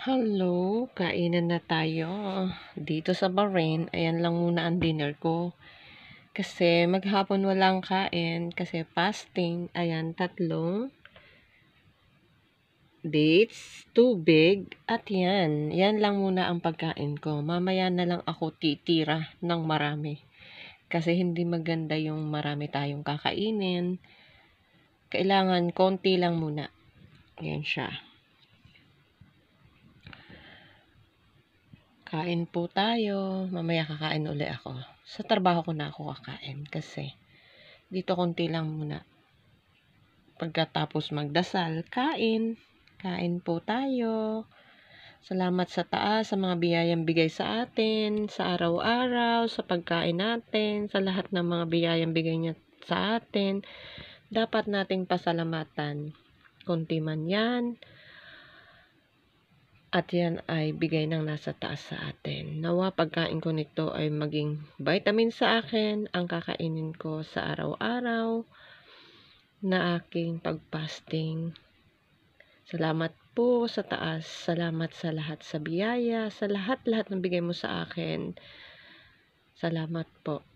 Hello, kainan na tayo dito sa Bahrain. Ayan lang muna ang dinner ko. Kasi maghapon walang kain kasi fasting. Ayan, tatlong dates, tubig, at yan. Yan lang muna ang pagkain ko. Mamaya na lang ako titira ng marami. Kasi hindi maganda yung marami tayong kakainin. Kailangan konti lang muna. Yan siya. Kain po tayo. Mamaya kakain uli ako. Sa trabaho ko na ako kakain kasi dito konti lang muna. Pagkatapos magdasal, kain. Kain po tayo. Salamat sa taas, sa mga biyayang bigay sa atin, sa araw-araw, sa pagkain natin, sa lahat ng mga biyayang bigay niya sa atin. Dapat nating pasalamatan. Kunti man yan, at yan ay bigay ng nasa taas sa atin. Nawa pagkain ko nito ay maging vitamin sa akin, ang kakainin ko sa araw-araw na aking pagpasting. Salamat po sa taas. Salamat sa lahat sa biyaya, sa lahat-lahat ng bigay mo sa akin. Salamat po.